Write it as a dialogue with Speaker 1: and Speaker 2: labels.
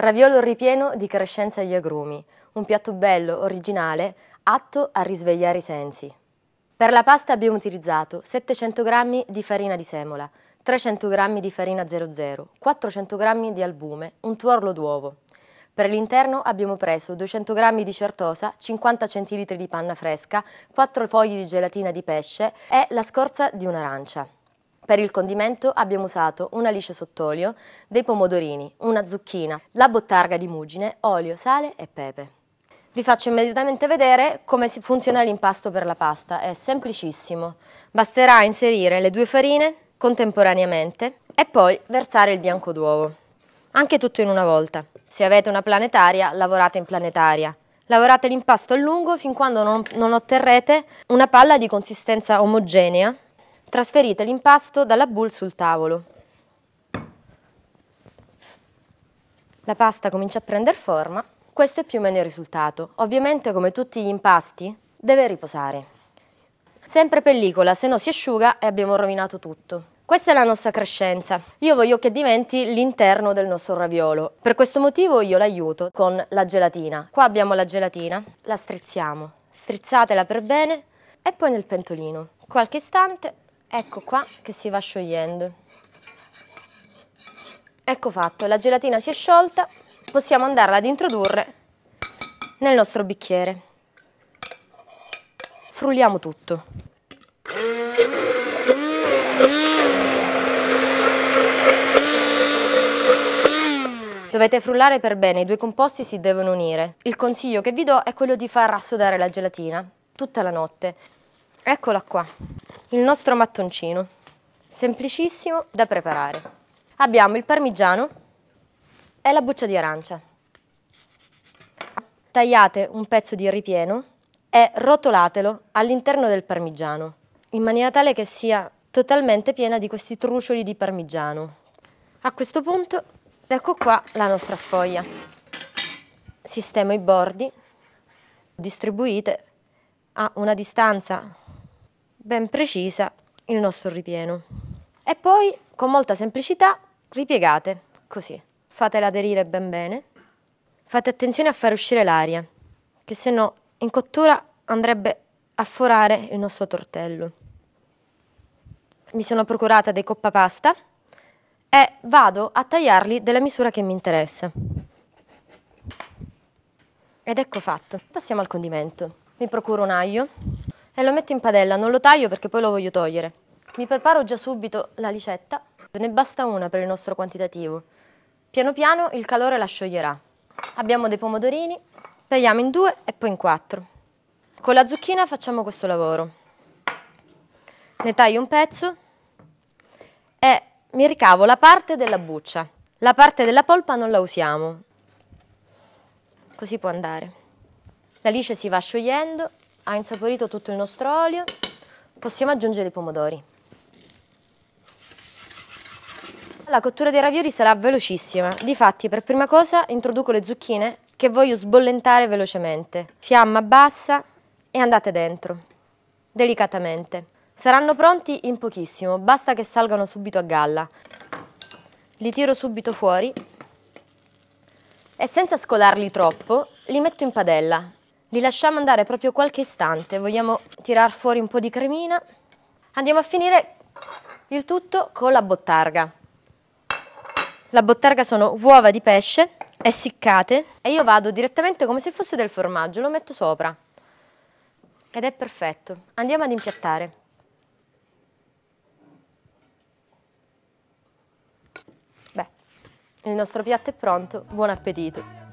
Speaker 1: Raviolo ripieno di crescenza agli agrumi, un piatto bello, originale, atto a risvegliare i sensi. Per la pasta abbiamo utilizzato 700 g di farina di semola, 300 g di farina 00, 400 g di albume, un tuorlo d'uovo. Per l'interno abbiamo preso 200 g di certosa, 50 cl di panna fresca, 4 fogli di gelatina di pesce e la scorza di un'arancia. Per il condimento abbiamo usato un alice sott'olio, dei pomodorini, una zucchina, la bottarga di mugine, olio, sale e pepe. Vi faccio immediatamente vedere come funziona l'impasto per la pasta, è semplicissimo. Basterà inserire le due farine contemporaneamente e poi versare il bianco d'uovo. Anche tutto in una volta. Se avete una planetaria, lavorate in planetaria. Lavorate l'impasto a lungo fin quando non, non otterrete una palla di consistenza omogenea Trasferite l'impasto dalla boule sul tavolo. La pasta comincia a prendere forma, questo è più o meno il risultato. Ovviamente come tutti gli impasti deve riposare. Sempre pellicola, se no si asciuga e abbiamo rovinato tutto. Questa è la nostra crescenza. Io voglio che diventi l'interno del nostro raviolo. Per questo motivo io l'aiuto con la gelatina. Qua abbiamo la gelatina, la strizziamo. Strizzatela per bene e poi nel pentolino. Qualche istante Ecco qua che si va sciogliendo. Ecco fatto, la gelatina si è sciolta, possiamo andarla ad introdurre nel nostro bicchiere. Frulliamo tutto. Dovete frullare per bene, i due composti si devono unire. Il consiglio che vi do è quello di far rassodare la gelatina tutta la notte. Eccola qua, il nostro mattoncino, semplicissimo da preparare. Abbiamo il parmigiano e la buccia di arancia. Tagliate un pezzo di ripieno e rotolatelo all'interno del parmigiano, in maniera tale che sia totalmente piena di questi trucioli di parmigiano. A questo punto, ecco qua la nostra sfoglia. Sistemo i bordi, distribuite a una distanza ben precisa il nostro ripieno. E poi, con molta semplicità, ripiegate così. Fatela aderire ben bene. Fate attenzione a far uscire l'aria, che se no in cottura andrebbe a forare il nostro tortello. Mi sono procurata dei coppapasta e vado a tagliarli della misura che mi interessa. Ed ecco fatto. Passiamo al condimento. Mi procuro un aglio e lo metto in padella, non lo taglio perché poi lo voglio togliere. Mi preparo già subito la ricetta, ne basta una per il nostro quantitativo. Piano piano il calore la scioglierà. Abbiamo dei pomodorini, tagliamo in due e poi in quattro. Con la zucchina facciamo questo lavoro. Ne taglio un pezzo e mi ricavo la parte della buccia. La parte della polpa non la usiamo, così può andare. La liscia si va sciogliendo ha insaporito tutto il nostro olio, possiamo aggiungere i pomodori. La cottura dei ravioli sarà velocissima, difatti per prima cosa introduco le zucchine che voglio sbollentare velocemente. Fiamma bassa e andate dentro, delicatamente. Saranno pronti in pochissimo, basta che salgano subito a galla. Li tiro subito fuori e senza scolarli troppo li metto in padella li lasciamo andare proprio qualche istante, vogliamo tirar fuori un po' di cremina. Andiamo a finire il tutto con la bottarga. La bottarga sono uova di pesce essiccate e io vado direttamente come se fosse del formaggio, lo metto sopra ed è perfetto. Andiamo ad impiattare. Beh, il nostro piatto è pronto, buon appetito!